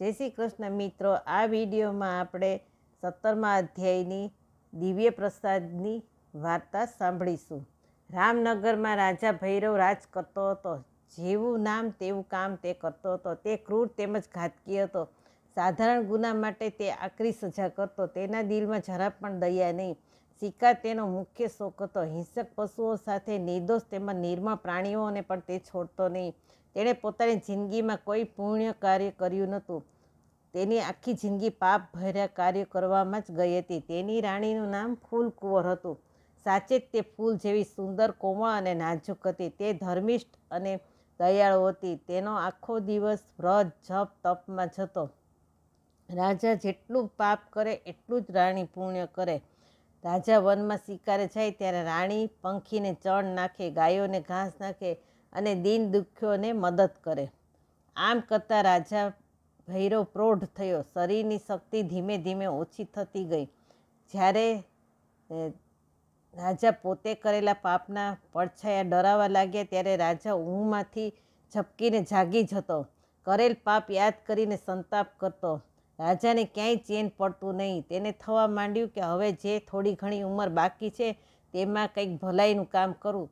જય શ્રી કૃષ્ણ મિત્રો આ વિડીયોમાં આપણે સત્તરમા અધ્યાયની દિવ્ય પ્રસાદની વાર્તા સાંભળીશું રામનગરમાં રાજા ભૈરવ રાજ કરતો હતો જેવું નામ તેવું કામ તે કરતો હતો તે ક્રૂર તેમજ ઘાતકી હતો સાધારણ ગુના માટે તે આકરી સજા કરતો તેના દિલમાં જરા પણ દયા નહીં શિકાર તેનો મુખ્ય શોખ હતો હિંસક પશુઓ સાથે નિર્દોષ તેમજ નિર્મળ પ્રાણીઓને પણ તે છોડતો નહીં તેણે પોતાની જિંદગીમાં કોઈ પુણ્ય કાર્ય કર્યું નહોતું તેની આખી જિંદગી પાપ ભર્યા કાર્ય કરવામાં જ ગઈ હતી તેની રાણીનું નામ ફૂલ કુંવર હતું સાચે જ તે ફૂલ જેવી સુંદર કોમળ અને નાજુક હતી તે ધર્મિષ્ઠ અને દયાળુ હતી તેનો આખો દિવસ વ્રત જપ તપમાં જતો રાજા જેટલું પાપ કરે એટલું જ રાણી પુણ્ય કરે રાજા વનમાં શિકારે જાય ત્યારે રાણી પંખીને ચણ નાખે ગાયોને ઘાસ નાખે અને દીન દુઃખીઓને મદદ કરે આમ કરતાં રાજા ભૈરવ પ્રૌઢ થયો શરીરની શક્તિ ધીમે ધીમે ઓછી થતી ગઈ જ્યારે રાજા પોતે કરેલા પાપના પડછાયા ડરાવા લાગ્યા ત્યારે રાજા ઊંઘમાંથી ઝપકીને જાગી જતો કરેલ પાપ યાદ કરીને સંતાપ કરતો રાજાને ક્યાંય ચેન પડતું નહીં તેને થવા માંડ્યું કે હવે જે થોડી ઘણી ઉંમર બાકી છે તેમાં કંઈક ભલાઈનું કામ કરું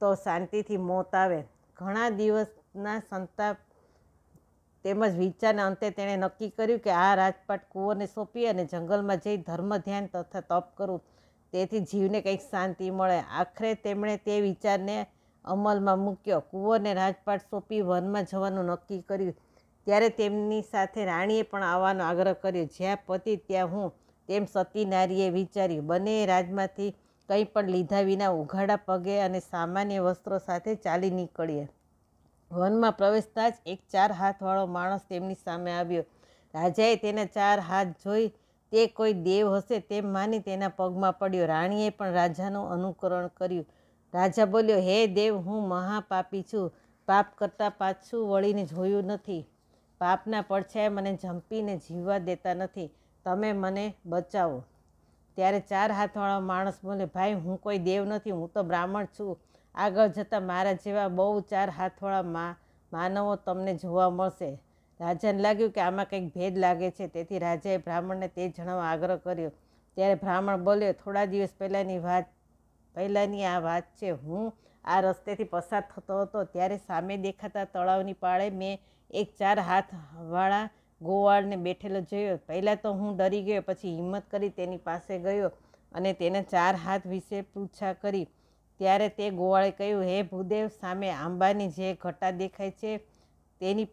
તો શાંતિથી મોત આવે ઘણા દિવસના સંતાપ તેમજ વિચારના અંતે તેણે નક્કી કર્યું કે આ રાજપાટ કૂવોને સોંપી અને જંગલમાં જઈ ધર્મ ધ્યાન તથા તપ કરું તેથી જીવને કંઈક શાંતિ મળે આખરે તેમણે તે વિચારને અમલમાં મૂક્યો કૂવોને રાજપાટ સોંપી વનમાં જવાનું નક્કી કર્યું ત્યારે તેમની સાથે રાણીએ પણ આવવાનો આગ્રહ કર્યો જ્યાં પતિ ત્યાં હું તેમ સતી નારીએ વિચાર્યું બંને રાજમાંથી કંઈ પણ લીધા વિના ઉઘાડા પગે અને સામાન્ય વસ્ત્રો સાથે ચાલી નીકળીએ વનમાં પ્રવેશતા જ એક ચાર હાથવાળો માણસ તેમની સામે આવ્યો રાજાએ તેના ચાર હાથ જોઈ તે કોઈ દેવ હશે તેમ માની તેના પગમાં પડ્યો રાણીએ પણ રાજાનું અનુકરણ કર્યું રાજા બોલ્યો હે દેવ હું મહાપાપી છું પાપ કરતાં પાછું વળીને જોયું નથી પાપના પડછાએ મને ઝંપીને જીવવા દેતા નથી તમે મને બચાવો ત્યારે ચાર હાથવાળો માણસ બોલે ભાઈ હું કોઈ દેવ નથી હું તો બ્રાહ્મણ છું આગળ જતાં મારા જેવા બહુ ચાર હાથવાળા મા માનવો તમને જોવા મળશે રાજાને લાગ્યું કે આમાં કંઈક ભેદ લાગે છે તેથી રાજાએ બ્રાહ્મણને તે જણાવવા આગ્રહ કર્યો ત્યારે બ્રાહ્મણ બોલ્યો થોડા દિવસ પહેલાંની વાત પહેલાંની આ વાત છે હું આ રસ્તેથી પસાર થતો હતો ત્યારે સામે દેખાતા તળાવની પાળે મેં એક ચાર હાથવાળા ગોવાળને બેઠેલો જોયો પહેલાં તો હું ડરી ગયો પછી હિંમત કરી તેની પાસે ગયો અને તેને ચાર હાથ વિશે પૂછા કરી ત્યારે તે ગોવાળે કહ્યું હે ભૂદેવ સામે આંબાની જે ઘટા દેખાય છે તેની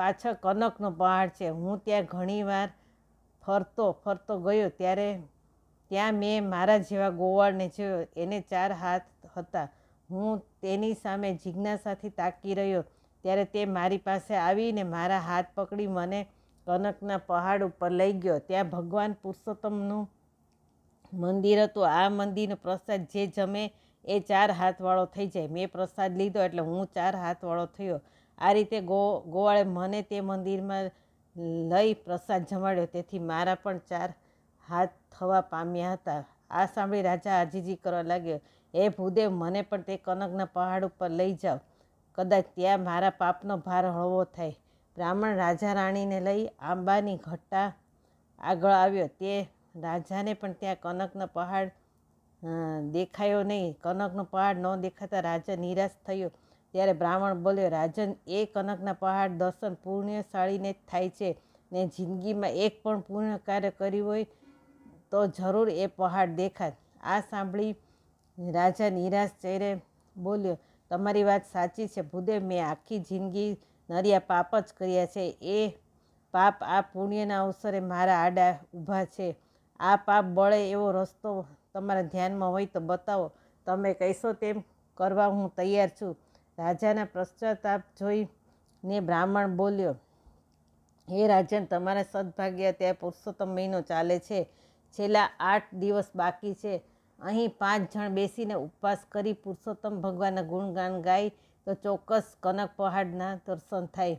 પાછળ કનકનો પહાડ છે હું ત્યાં ઘણીવાર ફરતો ફરતો ગયો ત્યારે ત્યાં મેં મારા જેવા ગોવાળને જોયો એને ચાર હાથ હતા હું તેની સામે જિજ્ઞાસાથી તાકી રહ્યો ત્યારે તે મારી પાસે આવીને મારા હાથ પકડી મને કનકના પહાડ ઉપર લઈ ગયો ત્યાં ભગવાન પુરુષોત્તમનું મંદિર હતું આ મંદિરનો પ્રસાદ જે જમે એ ચાર હાથવાળો થઈ જાય મેં પ્રસાદ લીધો એટલે હું ચાર હાથવાળો થયો આ રીતે ગો ગોવાળે મને તે મંદિરમાં લઈ પ્રસાદ જમાડ્યો તેથી મારા પણ ચાર હાથ થવા પામ્યા હતા આ સાંભળી રાજા આજીજી કરવા લાગ્યો એ ભૂદેવ મને પણ તે કનકના પહાડ ઉપર લઈ જાઓ કદાચ ત્યાં મારા પાપનો ભાર હળવો થાય બ્રાહ્મણ રાજા રાણીને લઈ આંબાની ઘટ્ટા આગળ આવ્યો તે રાજાને પણ ત્યાં કનકનો પહાડ દેખાયો નહીં કનકનો પહાડ ન દેખાતા રાજા નિરાશ થયો ત્યારે બ્રાહ્મણ બોલ્યો રાજન એ કનકના પહાડ દર્શન પુણ્યશાળીને જ થાય છે ને જિંદગીમાં એક પણ પૂર્ણ કાર્ય કર્યું હોય તો જરૂર એ પહાડ દેખાય આ સાંભળી રાજા નિરાશ ચહેરે બોલ્યો તમારી વાત સાચી છે ભૂદેવ મેં આખી જિંદગી નરિયા પાપ જ કર્યા છે એ પાપ આ પુણ્યના અવસરે મારા આડા ઊભા છે આ પાપ બળે એવો રસ્તો તમારા ધ્યાનમાં હોય તો બતાવો તમે કહેશો તેમ કરવા હું તૈયાર છું રાજાના પશ્ચાતાપ જોઈને બ્રાહ્મણ બોલ્યો હે રાજન તમારા સદભાગ્ય ત્યાં પુરુષોત્તમ મહિનો ચાલે છે છેલ્લા આઠ દિવસ બાકી છે અહીં પાંચ જણ બેસીને ઉપવાસ કરી પુરુષોત્તમ ભગવાનના ગુણગાન ગાઈ તો ચોક્કસ કનક પહાડના દર્શન થાય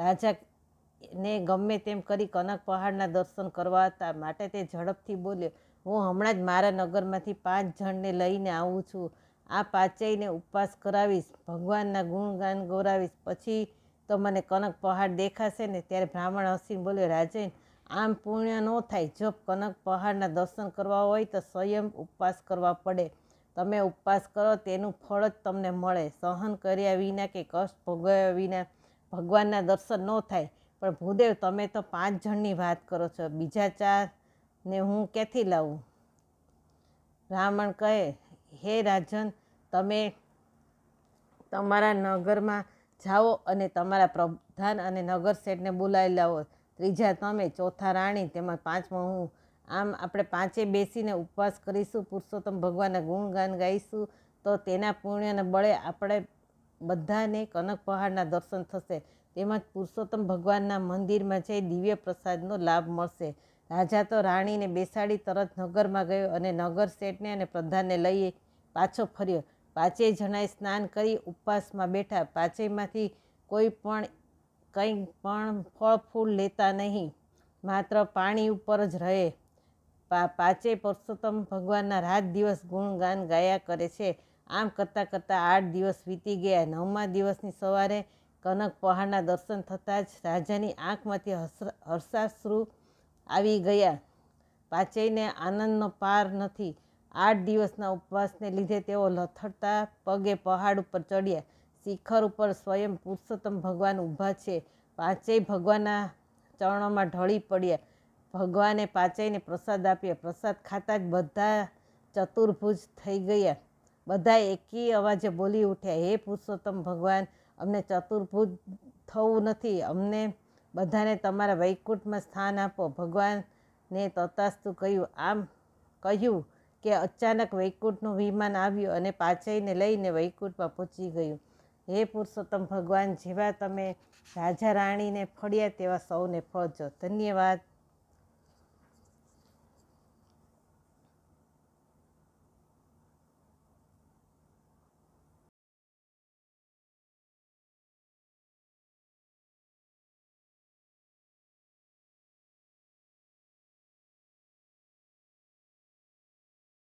રાજા ને ગમે તેમ કરી કનક પહાડના દર્શન કરવા હતા માટે તે ઝડપથી બોલ્યો હું હમણાં જ મારા નગરમાંથી પાંચ જણને લઈને આવું છું આ પાંચેયને ઉપવાસ કરાવીશ ભગવાનના ગુણગાન ગૌરાવીશ પછી તો મને કનક પહાડ દેખાશે ને ત્યારે બ્રાહ્મણ હસીન બોલ્યો રાજન આમ પુણ્ય ન થાય જો કનક પહાડના દર્શન કરવા હોય તો સ્વયં ઉપવાસ કરવા પડે તમે ઉપવાસ કરો તેનું ફળ જ તમને મળે સહન કર્યા વિના કે કષ્ટ ભોગવ્યા વિના ભગવાનના દર્શન ન થાય પણ ભૂદેવ તમે તો પાંચ જણની વાત કરો છો બીજા ચાર ને હું ક્યાંથી લાવું બ્રાહ્મણ કહે હે રાજન તમે તમારા નગરમાં જાઓ અને તમારા પ્રધાન અને નગર શેઠને બોલાવી લાવો ત્રીજા તમે ચોથા રાણી તેમાં પાંચમાં હું આમ આપણે પાંચે બેસીને ઉપવાસ કરીશું પુરુષોત્તમ ભગવાનના ગુણગાન ગાઈશું તો તેના પુણ્યના બળે આપણે બધાને કનક પહાડના દર્શન થશે તેમજ પુરુષોત્તમ ભગવાનના મંદિરમાં જઈ દિવ્ય પ્રસાદનો લાભ મળશે રાજા તો રાણીને બેસાડી તરત નગરમાં ગયો અને નગર શેઠને અને પ્રધાનને લઈ પાછો ફર્યો પાંચેય જણાએ સ્નાન કરી ઉપવાસમાં બેઠા પાંચેયમાંથી કોઈ પણ કંઈ પણ ફળ ફૂલ લેતા નહીં માત્ર પાણી ઉપર જ રહે પાંચેય પુરુષોત્તમ ભગવાનના રાત દિવસ ગુણગાન ગાયા કરે છે આમ કરતાં કરતાં આઠ દિવસ વીતી ગયા નવમા દિવસની સવારે કનક પહાડના દર્શન થતાં જ રાજાની આંખમાંથી હર્ષાશ્રુ આવી ગયા પાંચેયને આનંદનો પાર નથી આઠ દિવસના ઉપવાસને લીધે તેઓ લથડતા પગે પહાડ ઉપર ચડ્યા શિખર ઉપર સ્વયં પુરુષોત્તમ ભગવાન ઊભા છે પાંચેય ભગવાનના ચરણોમાં ઢળી પડ્યા ભગવાને પાચાઈને પ્રસાદ આપ્યા પ્રસાદ ખાતા જ બધા ચતુર્ભુજ થઈ ગયા બધા એકી અવાજે બોલી ઉઠ્યા હે પુરુષોત્તમ ભગવાન અમને ચતુર્ભુજ થવું નથી અમને બધાને તમારા વૈકુંઠમાં સ્થાન આપો ભગવાનને તતાસ્તુ કહ્યું આમ કહ્યું કે અચાનક વૈકુંઠનું વિમાન આવ્યું અને પાચાઈને લઈને વૈકુંઠમાં પહોંચી ગયું હે પુરુષોત્તમ ભગવાન જેવા તમે રાજા રાણીને ફળ્યા તેવા સૌને ફળજો ધન્યવાદ